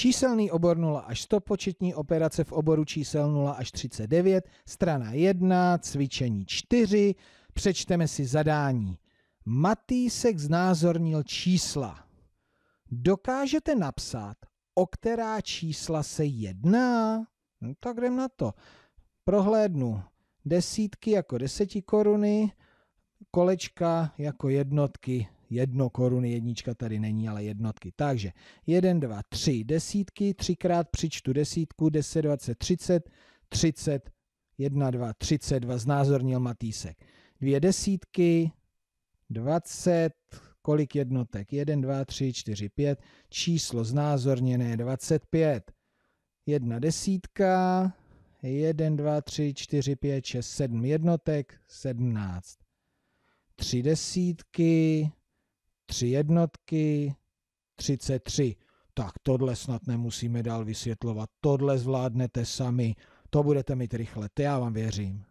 Číselný obor 0 až 100, početní operace v oboru čísel 0 až 39, strana 1, cvičení 4, přečteme si zadání. Matýsek znázornil čísla. Dokážete napsat, o která čísla se jedná? No tak jdem na to. Prohlédnu desítky jako deseti koruny, kolečka jako jednotky jedno koruny, jednička tady není, ale jednotky. Takže 1, 2, 3 desítky, třikrát přičtu desítku, 10, 20, 30, 30, 1, 2, 32, znázornil Matýsek. Dvě desítky, 20, kolik jednotek? 1, 2, 3, 4, 5, číslo znázorněné 25. Jedna desítka, 1, 2, 3, 4, 5, 6, 7 jednotek, 17. Tři desítky, tři jednotky, 33. Tak tohle snad nemusíme dál vysvětlovat, tohle zvládnete sami, to budete mít rychle, to já vám věřím.